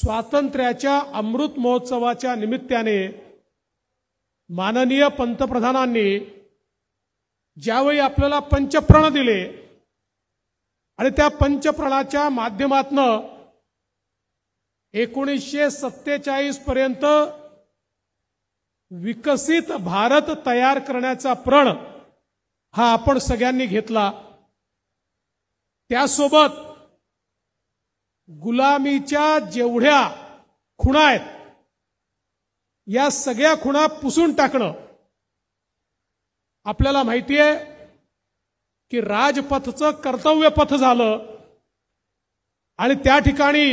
स्वातंत्र्याच्या अमृत महोत्सवाच्या निमित्ताने माननीय पंतप्रधानांनी ज्यावेळी आपल्याला पंचप्रण दिले आणि त्या पंचप्रणाच्या माध्यमातनं एकोणीसशे सत्तेचाळीस पर्यंत विकसित भारत तयार करण्याचा प्रण हा आपण सगळ्यांनी घेतला त्यासोबत गुलामीच्या जेवढ्या खुणा आहेत या सगळ्या खुणा पुसून टाकणं आपल्याला माहिती आहे की राजपथचं कर्तव्य पथ झालं आणि त्या ठिकाणी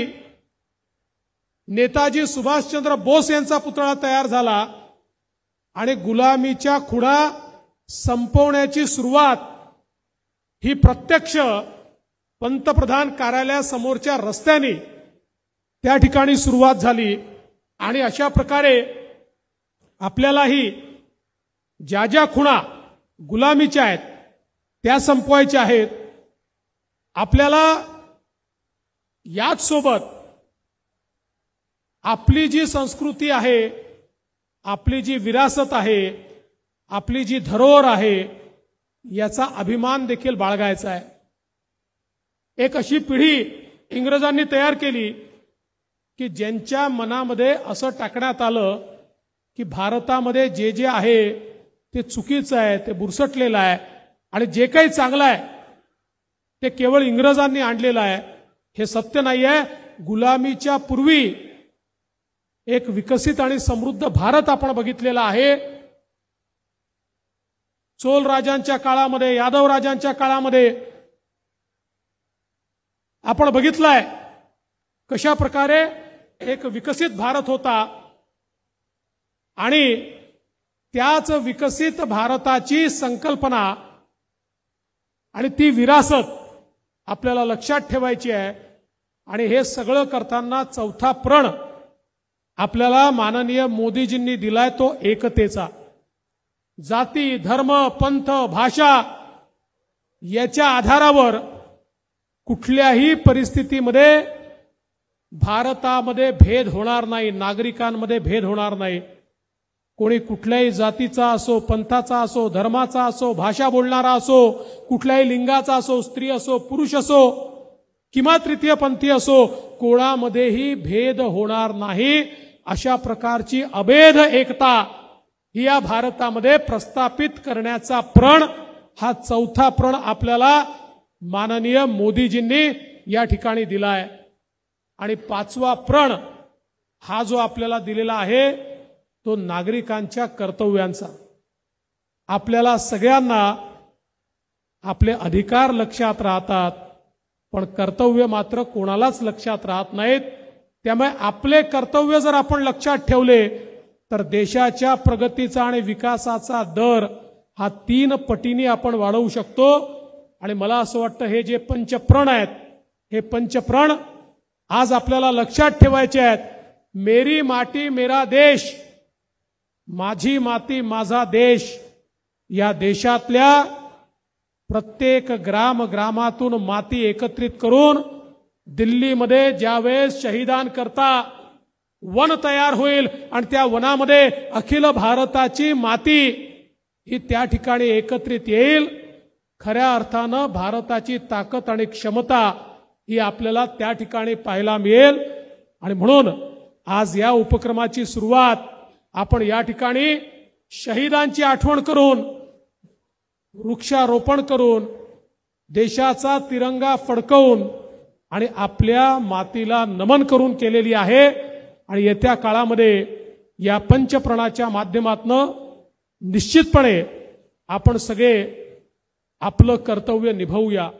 नेताजी सुभाषचंद्र बोस यांचा पुतळा तयार झाला आणि गुलामीच्या खुणा संपवण्याची सुरुवात ही प्रत्यक्ष पंतप्रधान कार्यालयासमोरच्या रस्त्याने त्या ठिकाणी सुरुवात झाली आणि अशा प्रकारे आपल्यालाही ज्या ज्या खुणा गुलामीच्या आहेत त्या संपवायच्या आहेत आपल्याला याच सोबत आपली जी संस्कृती आहे आपली जी विरासत आहे आपली जी धरोहर आहे याचा अभिमान देखील बाळगायचा आहे एक अशी पिढी इंग्रजांनी तयार केली की ज्यांच्या मनामध्ये असं टाकण्यात आलं की भारतामध्ये जे जे आहे ते चुकीचं आहे ते बुरसटलेलं आहे आणि जे काही चांगलं आहे ते केवळ इंग्रजांनी आणलेलं आहे हे सत्य नाही आहे गुलामीच्या पूर्वी एक विकसित आणि समृद्ध भारत आपण बघितलेला आहे चोल राजांच्या काळामध्ये यादव राजांच्या काळामध्ये आपण बघितलंय कशा प्रकारे एक विकसित भारत होता आणि त्याच विकसित भारताची संकल्पना आणि ती विरासत आपल्याला लक्षात ठेवायची आहे आणि हे सगळं करताना चौथा प्रण आपल्याला माननीय मोदीजींनी दिलाय तो एकतेचा जाती धर्म पंथ भाषा याच्या आधारावर कुठल्याही परिस्थितीमध्ये भारतामध्ये भेद होणार नाही नागरिकांमध्ये भेद होणार नाही कोणी कुठल्याही जातीचा असो पंथाचा असो धर्माचा असो भाषा बोलणारा असो कुठल्याही लिंगाचा असो स्त्री असो पुरुष असो किंवा तृतीयपंथी असो कोणामध्येही भेद होणार नाही अशा प्रकारची अभेद एकता ही या भारतामध्ये प्रस्थापित करण्याचा प्रण हा चौथा प्रण आपल्याला माननीय मोदीजींनी या ठिकाणी दिलाय आणि पाचवा प्रण हा जो आपल्याला दिलेला आहे तो नागरिकांच्या कर्तव्यांचा आपल्याला सगळ्यांना आपले अधिकार लक्षात राहतात पण कर्तव्य मात्र कोणालाच लक्षात राहत नाहीत त्यामुळे आपले कर्तव्य जर आपण लक्षात ठेवले तर देशाच्या प्रगतीचा आणि विकासाचा दर हा तीन पटीने आपण वाढवू शकतो आणि मला असं वाटतं हे जे पंचप्रण आहेत हे पंचप्रण आज आपल्याला लक्षात ठेवायचे आहेत मेरी माटी मेरा देश माझी माती माझा देश या देशातल्या प्रत्येक ग्राम ग्रामातून माती एकत्रित करून दिल्लीमध्ये ज्यावेळेस शहीदान करता वन तयार होईल आणि त्या वनामध्ये अखिल भारताची माती ही त्या ठिकाणी एकत्रित येईल खऱ्या अर्थानं भारताची ताकद आणि क्षमता ही आपल्याला त्या ठिकाणी पाहायला मिळेल आणि म्हणून आज या उपक्रमाची सुरुवात आपण या ठिकाणी शहीदांची आठवण करून वृक्षारोपण करून देशाचा तिरंगा फडकवून आणि आपल्या मातीला नमन करून केलेली आहे आणि येत्या काळामध्ये या पंचप्रणाच्या माध्यमातनं निश्चितपणे आपण सगळे आपलं कर्तव्य निभवूया